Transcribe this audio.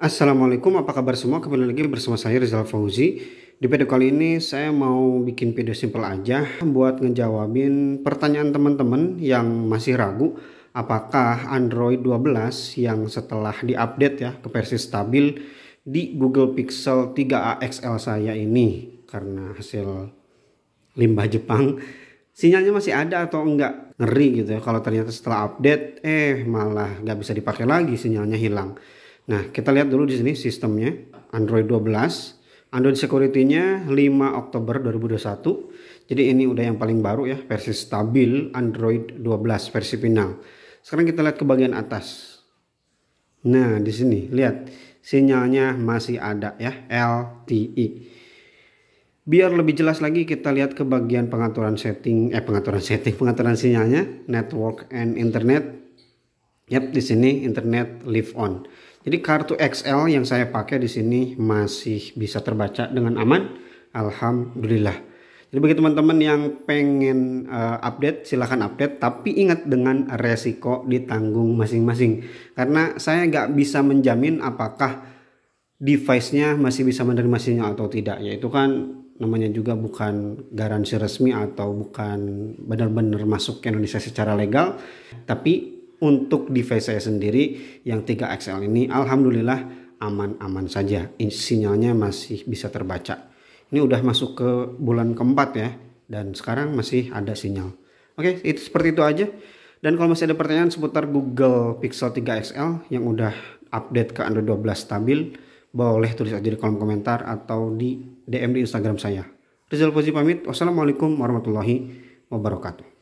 Assalamualaikum, apa kabar semua? Kembali lagi bersama saya Rizal Fauzi. Di video kali ini saya mau bikin video simple aja buat ngejawabin pertanyaan teman-teman yang masih ragu apakah Android 12 yang setelah diupdate ya ke versi stabil di Google Pixel 3a XL saya ini karena hasil limbah Jepang sinyalnya masih ada atau enggak ngeri gitu ya kalau ternyata setelah update eh malah nggak bisa dipakai lagi sinyalnya hilang Nah, kita lihat dulu di sini sistemnya Android 12, Android security-nya 5 Oktober 2021. Jadi ini udah yang paling baru ya, versi stabil Android 12 versi final. Sekarang kita lihat ke bagian atas. Nah, di sini lihat sinyalnya masih ada ya, LTE. Biar lebih jelas lagi kita lihat ke bagian pengaturan setting eh pengaturan setting, pengaturan sinyalnya, network and internet Yap, di sini internet live on. Jadi kartu XL yang saya pakai di sini masih bisa terbaca dengan aman. Alhamdulillah. Jadi bagi teman-teman yang pengen uh, update silahkan update tapi ingat dengan resiko ditanggung masing-masing. Karena saya nggak bisa menjamin apakah device-nya masih bisa menerima sinyal atau tidak. Yaitu kan namanya juga bukan garansi resmi atau bukan benar-benar masuk ke Indonesia secara legal. Tapi untuk device saya sendiri yang 3XL ini alhamdulillah aman-aman saja sinyalnya masih bisa terbaca ini udah masuk ke bulan keempat ya dan sekarang masih ada sinyal oke itu seperti itu aja dan kalau masih ada pertanyaan seputar Google Pixel 3 XL yang udah update ke Android 12 stabil boleh tulis aja di kolom komentar atau di DM di Instagram saya Rizal Fauzi pamit wassalamualaikum warahmatullahi wabarakatuh